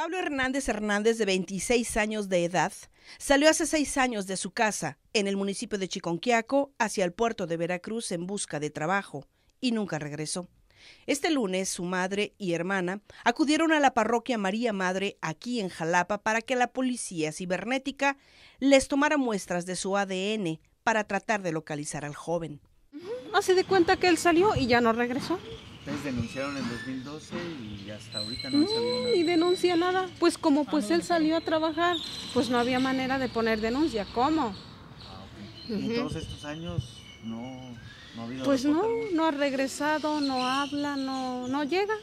Pablo Hernández Hernández, de 26 años de edad, salió hace seis años de su casa, en el municipio de Chiconquiaco, hacia el puerto de Veracruz en busca de trabajo, y nunca regresó. Este lunes, su madre y hermana acudieron a la parroquia María Madre aquí en Jalapa para que la policía cibernética les tomara muestras de su ADN para tratar de localizar al joven. Hace de cuenta que él salió y ya no regresó. Ustedes denunciaron en 2012 y hasta ahorita no, no ni denuncia nada. Pues como pues ah, él salió a trabajar, pues no había manera de poner denuncia. ¿Cómo? Ah, todos estos años no, ha habido Pues no, no ha regresado, no habla, no, no llega.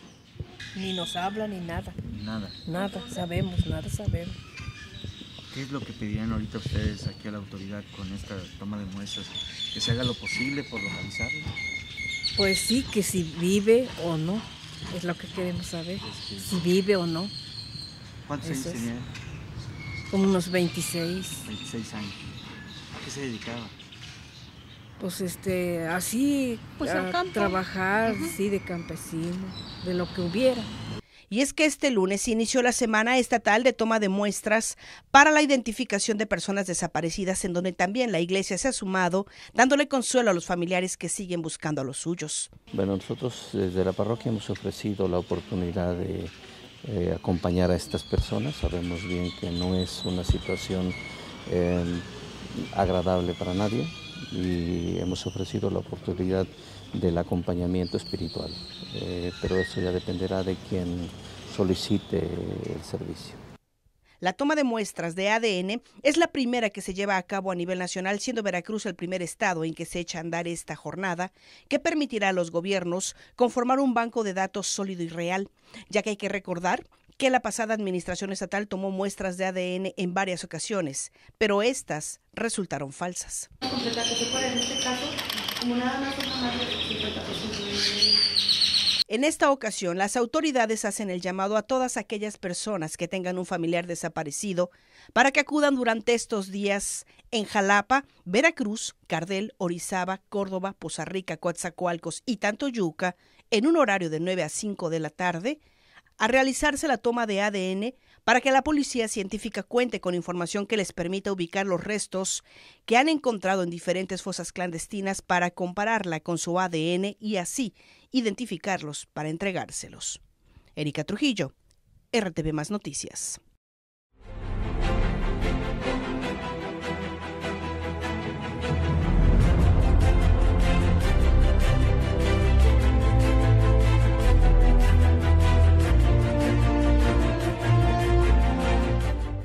Ni nos habla, ni nada. Nada. Nada, sabemos, nada sabemos. ¿Qué es lo que pedirían ahorita ustedes aquí a la autoridad con esta toma de muestras? ¿Que se haga lo posible por localizarlo? Pues sí, que si vive o no, es lo que queremos saber, si vive o no. ¿Cuántos años tenía? Como unos 26. 26 años. ¿A qué se dedicaba? Pues este, así, pues a trabajar, sí, de campesino, de lo que hubiera. Y es que este lunes inició la semana estatal de toma de muestras para la identificación de personas desaparecidas, en donde también la iglesia se ha sumado, dándole consuelo a los familiares que siguen buscando a los suyos. Bueno, nosotros desde la parroquia hemos ofrecido la oportunidad de eh, acompañar a estas personas. Sabemos bien que no es una situación eh, agradable para nadie y hemos ofrecido la oportunidad del acompañamiento espiritual, eh, pero eso ya dependerá de quien solicite el servicio. La toma de muestras de ADN es la primera que se lleva a cabo a nivel nacional, siendo Veracruz el primer estado en que se echa a andar esta jornada, que permitirá a los gobiernos conformar un banco de datos sólido y real, ya que hay que recordar que la pasada administración estatal tomó muestras de ADN en varias ocasiones, pero estas resultaron falsas. Este en esta ocasión, las autoridades hacen el llamado a todas aquellas personas que tengan un familiar desaparecido para que acudan durante estos días en Jalapa, Veracruz, Cardel, Orizaba, Córdoba, Poza Rica, Coatzacoalcos y Tantoyuca en un horario de 9 a 5 de la tarde a realizarse la toma de ADN para que la policía científica cuente con información que les permita ubicar los restos que han encontrado en diferentes fosas clandestinas para compararla con su ADN y así identificarlos para entregárselos. Erika Trujillo, RTV Más Noticias.